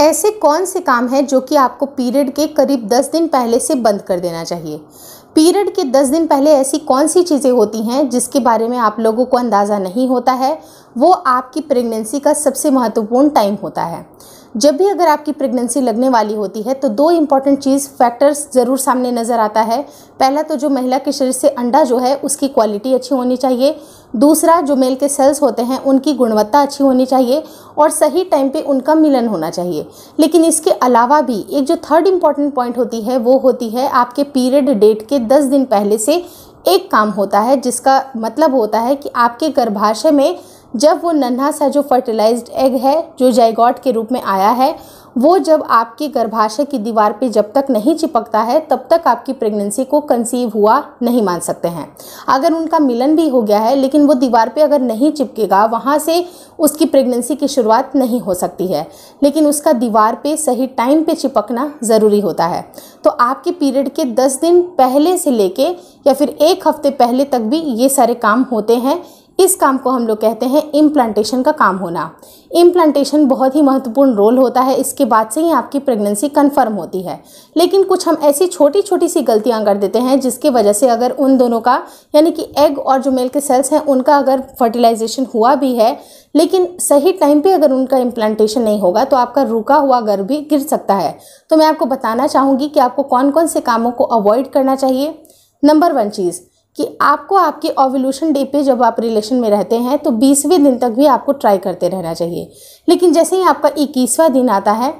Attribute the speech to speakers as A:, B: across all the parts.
A: ऐसे कौन से काम हैं जो कि आपको पीरियड के करीब दस दिन पहले से बंद कर देना चाहिए पीरियड के दस दिन पहले ऐसी कौन सी चीज़ें होती हैं जिसके बारे में आप लोगों को अंदाज़ा नहीं होता है वो आपकी प्रेगनेंसी का सबसे महत्वपूर्ण टाइम होता है जब भी अगर आपकी प्रेगनेंसी लगने वाली होती है तो दो इंपॉर्टेंट चीज़ फैक्टर्स ज़रूर सामने नज़र आता है पहला तो जो महिला के शरीर से अंडा जो है उसकी क्वालिटी अच्छी होनी चाहिए दूसरा जो मेल के सेल्स होते हैं उनकी गुणवत्ता अच्छी होनी चाहिए और सही टाइम पे उनका मिलन होना चाहिए लेकिन इसके अलावा भी एक जो थर्ड इम्पॉर्टेंट पॉइंट होती है वो होती है आपके पीरियड डेट के दस दिन पहले से एक काम होता है जिसका मतलब होता है कि आपके गर्भाशय में जब वो नन्हा सा जो फर्टिलाइज्ड एग है जो जयगॉट के रूप में आया है वो जब आपके गर्भाशय की दीवार पे जब तक नहीं चिपकता है तब तक आपकी प्रेगनेंसी को कंसीव हुआ नहीं मान सकते हैं अगर उनका मिलन भी हो गया है लेकिन वो दीवार पे अगर नहीं चिपकेगा वहाँ से उसकी प्रेगनेंसी की शुरुआत नहीं हो सकती है लेकिन उसका दीवार पे सही टाइम पे चिपकना ज़रूरी होता है तो आपके पीरियड के दस दिन पहले से ले या फिर एक हफ्ते पहले तक भी ये सारे काम होते हैं इस काम को हम लोग कहते हैं इम्प्लांटेशन का काम होना इम्प्लांटेशन बहुत ही महत्वपूर्ण रोल होता है इसके बाद से ही आपकी प्रेगनेंसी कन्फर्म होती है लेकिन कुछ हम ऐसी छोटी छोटी सी गलतियां कर देते हैं जिसकी वजह से अगर उन दोनों का यानी कि एग और जो मेल के सेल्स हैं उनका अगर फर्टिलाइजेशन हुआ भी है लेकिन सही टाइम पे अगर उनका इम्प्लांटेशन नहीं होगा तो आपका रुका हुआ गर्भ भी गिर सकता है तो मैं आपको बताना चाहूँगी कि आपको कौन कौन से कामों को अवॉइड करना चाहिए नंबर वन चीज़ कि आपको आपके ओवल्यूशन डे पे जब आप रिलेशन में रहते हैं तो बीसवें दिन तक भी आपको ट्राई करते रहना चाहिए लेकिन जैसे ही आपका इक्कीसवा दिन आता है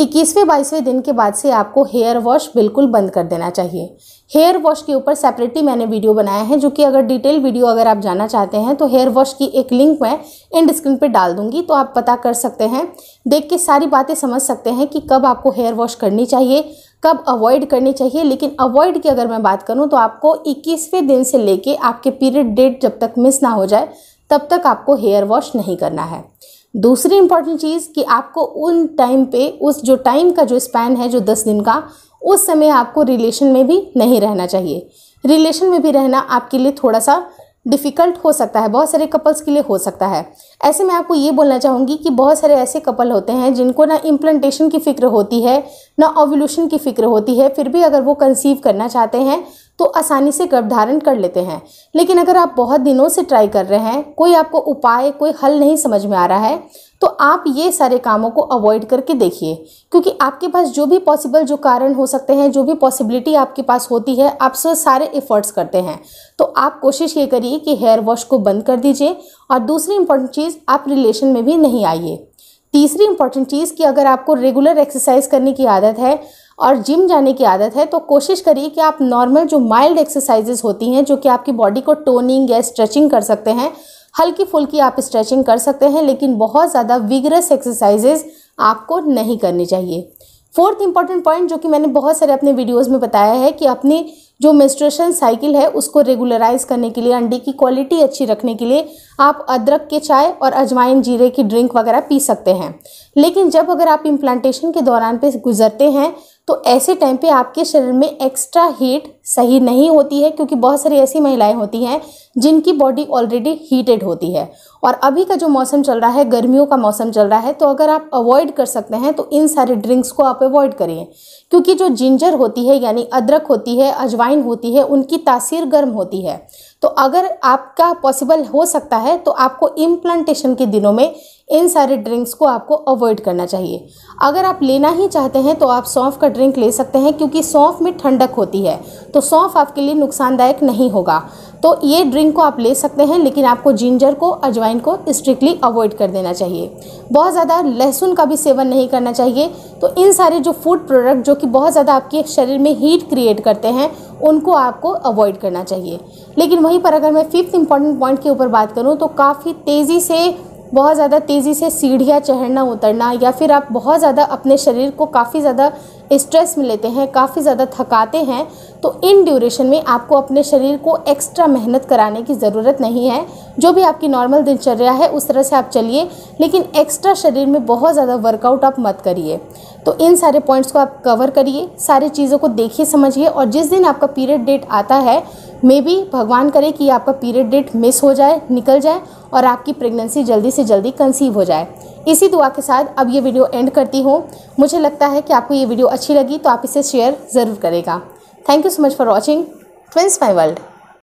A: इक्कीसवें बाईसवें दिन के बाद से आपको हेयर वॉश बिल्कुल बंद कर देना चाहिए हेयर वॉश के ऊपर सेपरेटली मैंने वीडियो बनाया है जो कि अगर डिटेल वीडियो अगर आप जानना चाहते हैं तो हेयर वॉश की एक लिंक मैं इंड स्क्रीन पर डाल दूंगी तो आप पता कर सकते हैं देख के सारी बातें समझ सकते हैं कि कब आपको हेयर वॉश करनी चाहिए कब अवॉइड करनी चाहिए लेकिन अवॉइड की अगर मैं बात करूँ तो आपको इक्कीसवें दिन से लेके आपके पीरियड डेट जब तक मिस ना हो जाए तब तक आपको हेयर वॉश नहीं करना है दूसरी इंपॉर्टेंट चीज़ कि आपको उन टाइम पे उस जो टाइम का जो स्पैन है जो दस दिन का उस समय आपको रिलेशन में भी नहीं रहना चाहिए रिलेशन में भी रहना आपके लिए थोड़ा सा डिफ़िकल्ट हो सकता है बहुत सारे कपल्स के लिए हो सकता है ऐसे में आपको ये बोलना चाहूँगी कि बहुत सारे ऐसे कपल होते हैं जिनको ना इम्प्लान्टशन की फ़िक्र होती है ना ओवल्यूशन की फ़िक्र होती है फिर भी अगर वो कंसीव करना चाहते हैं तो आसानी से गर्भ धारण कर लेते हैं लेकिन अगर आप बहुत दिनों से ट्राई कर रहे हैं कोई आपको उपाय कोई हल नहीं समझ में आ रहा है तो आप ये सारे कामों को अवॉइड करके देखिए क्योंकि आपके पास जो भी पॉसिबल जो कारण हो सकते हैं जो भी पॉसिबिलिटी आपके पास होती है आप सो सारे एफर्ट्स करते हैं तो आप कोशिश ये करिए कि हेयर वॉश को बंद कर दीजिए और दूसरी इंपॉर्टेंट चीज़ आप रिलेशन में भी नहीं आइए तीसरी इंपॉर्टेंट चीज़ कि अगर आपको रेगुलर एक्सरसाइज करने की आदत है और जिम जाने की आदत है तो कोशिश करिए कि आप नॉर्मल जो माइल्ड एक्सरसाइजेज होती हैं जो कि आपकी बॉडी को टोनिंग या स्ट्रेचिंग कर सकते हैं हल्की फुल्की आप स्ट्रेचिंग कर सकते हैं लेकिन बहुत ज़्यादा विगरस एक्सरसाइजेज आपको नहीं करनी चाहिए फोर्थ इंपॉर्टेंट पॉइंट जो कि मैंने बहुत सारे अपने वीडियोज़ में बताया है कि अपनी जो मेस्ट्रेशन साइकिल है उसको रेगुलराइज करने के लिए अंडे की क्वालिटी अच्छी रखने के लिए आप अदरक के चाय और अजवाइन जीरे की ड्रिंक वगैरह पी सकते हैं लेकिन जब अगर आप इम्प्लांटेशन के दौरान पे गुजरते हैं तो ऐसे टाइम पे आपके शरीर में एक्स्ट्रा हीट सही नहीं होती है क्योंकि बहुत सारी ऐसी महिलाएं होती हैं जिनकी बॉडी ऑलरेडी हीटेड होती है और अभी का जो मौसम चल रहा है गर्मियों का मौसम चल रहा है तो अगर आप अवॉइड कर सकते हैं तो इन सारे ड्रिंक्स को आप अवॉइड करिए क्योंकि जो जिंजर होती है यानी अदरक होती है अजवाइन होती है उनकी तासीर गर्म होती है तो अगर आपका पॉसिबल हो सकता है तो आपको इम्प्लांटेशन के दिनों में इन सारे ड्रिंक्स को आपको अवॉइड करना चाहिए अगर आप लेना ही चाहते हैं तो आप सौंफ का ड्रिंक ले सकते हैं क्योंकि सौंफ में ठंडक होती है तो सौंफ आपके लिए नुकसानदायक नहीं होगा तो ये ड्रिंक को आप ले सकते हैं लेकिन आपको जिंजर को अजवाइन को स्ट्रिक्टली अवॉइड कर देना चाहिए बहुत ज़्यादा लहसुन का भी सेवन नहीं करना चाहिए तो इन सारे जो फूड प्रोडक्ट जो कि बहुत ज़्यादा आपके शरीर में हीट क्रिएट करते हैं उनको आपको अवॉइड करना चाहिए लेकिन वहीं पर अगर मैं फिफ्थ इंपॉर्टेंट पॉइंट के ऊपर बात करूँ तो काफ़ी तेज़ी से बहुत ज़्यादा तेज़ी से सीढ़ियाँ चढ़ना उतरना या फिर आप बहुत ज़्यादा अपने शरीर को काफ़ी ज़्यादा स्ट्रेस में लेते हैं काफ़ी ज़्यादा थकाते हैं तो इन ड्यूरेशन में आपको अपने शरीर को एक्स्ट्रा मेहनत कराने की ज़रूरत नहीं है जो भी आपकी नॉर्मल दिनचर्या है उस तरह से आप चलिए लेकिन एक्स्ट्रा शरीर में बहुत ज़्यादा वर्कआउट आप मत करिए तो इन सारे पॉइंट्स को आप कवर करिए सारी चीज़ों को देखिए समझिए और जिस दिन आपका पीरियड डेट आता है मे बी भगवान करे कि आपका पीरियड डेट मिस हो जाए निकल जाए और आपकी प्रेगनेंसी जल्दी से जल्दी कंसीव हो जाए इसी दुआ के साथ अब ये वीडियो एंड करती हूँ मुझे लगता है कि आपको ये वीडियो अच्छी लगी तो आप इसे शेयर ज़रूर करेगा thank you so much for watching Twins My world